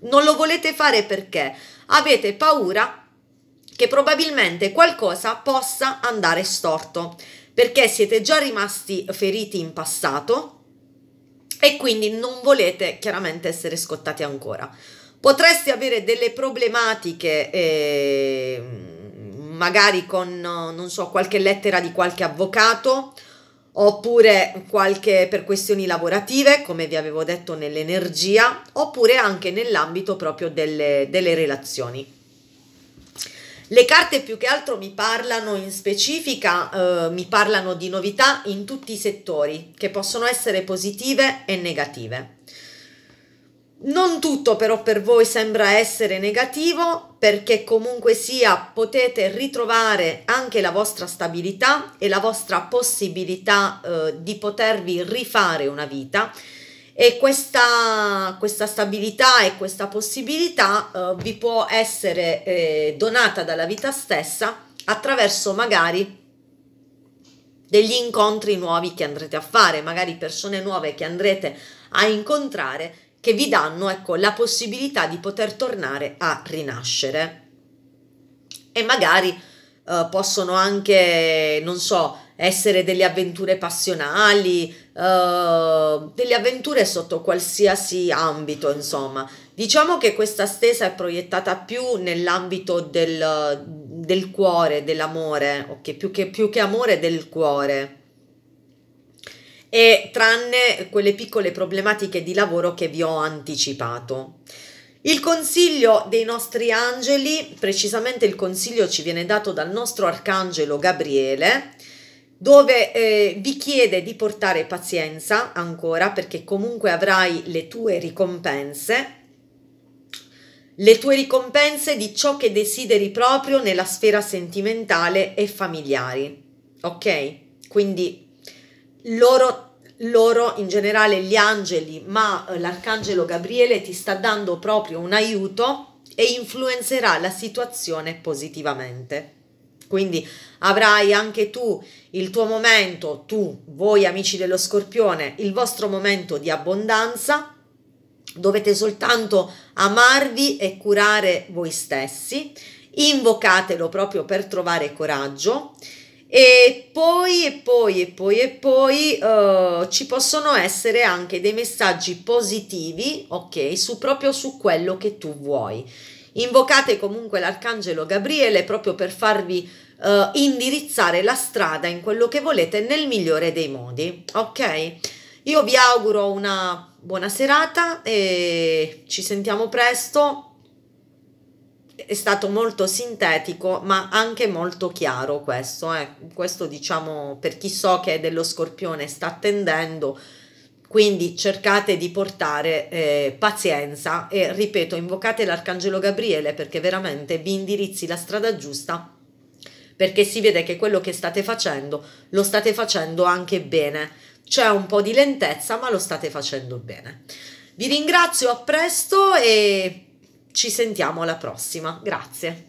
non lo volete fare perché avete paura che probabilmente qualcosa possa andare storto, perché siete già rimasti feriti in passato e quindi non volete chiaramente essere scottati ancora. Potreste avere delle problematiche eh, magari con, non so, qualche lettera di qualche avvocato oppure qualche per questioni lavorative, come vi avevo detto nell'energia, oppure anche nell'ambito proprio delle, delle relazioni. Le carte più che altro mi parlano in specifica, eh, mi parlano di novità in tutti i settori, che possono essere positive e negative. Non tutto però per voi sembra essere negativo perché comunque sia potete ritrovare anche la vostra stabilità e la vostra possibilità eh, di potervi rifare una vita e questa, questa stabilità e questa possibilità eh, vi può essere eh, donata dalla vita stessa attraverso magari degli incontri nuovi che andrete a fare, magari persone nuove che andrete a incontrare che vi danno ecco, la possibilità di poter tornare a rinascere. E magari eh, possono anche, non so, essere delle avventure passionali, eh, delle avventure sotto qualsiasi ambito, insomma. Diciamo che questa stesa è proiettata più nell'ambito del, del cuore, dell'amore, ok? Più che, più che amore del cuore e tranne quelle piccole problematiche di lavoro che vi ho anticipato. Il consiglio dei nostri angeli, precisamente il consiglio ci viene dato dal nostro arcangelo Gabriele, dove eh, vi chiede di portare pazienza ancora perché comunque avrai le tue ricompense, le tue ricompense di ciò che desideri proprio nella sfera sentimentale e familiari. Ok? Quindi loro, loro in generale gli angeli, ma eh, l'arcangelo Gabriele ti sta dando proprio un aiuto e influenzerà la situazione positivamente. Quindi avrai anche tu il tuo momento, tu, voi amici dello scorpione, il vostro momento di abbondanza. Dovete soltanto amarvi e curare voi stessi invocatelo proprio per trovare coraggio e poi, e poi, e poi, e poi uh, ci possono essere anche dei messaggi positivi, ok, su proprio su quello che tu vuoi. Invocate comunque l'arcangelo Gabriele proprio per farvi uh, indirizzare la strada in quello che volete nel migliore dei modi, ok? Io vi auguro una buona serata e ci sentiamo presto è stato molto sintetico, ma anche molto chiaro questo. Eh. Questo diciamo per chi so che è dello scorpione sta attendendo. Quindi cercate di portare eh, pazienza e ripeto, invocate l'arcangelo Gabriele perché veramente vi indirizzi la strada giusta perché si vede che quello che state facendo lo state facendo anche bene. C'è un po' di lentezza, ma lo state facendo bene. Vi ringrazio, a presto e ci sentiamo alla prossima. Grazie.